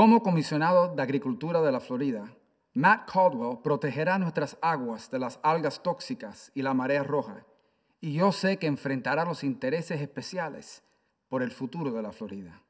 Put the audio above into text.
Como comisionado de Agricultura de la Florida, Matt Caldwell protegerá nuestras aguas de las algas tóxicas y la marea roja, y yo sé que enfrentará los intereses especiales por el futuro de la Florida.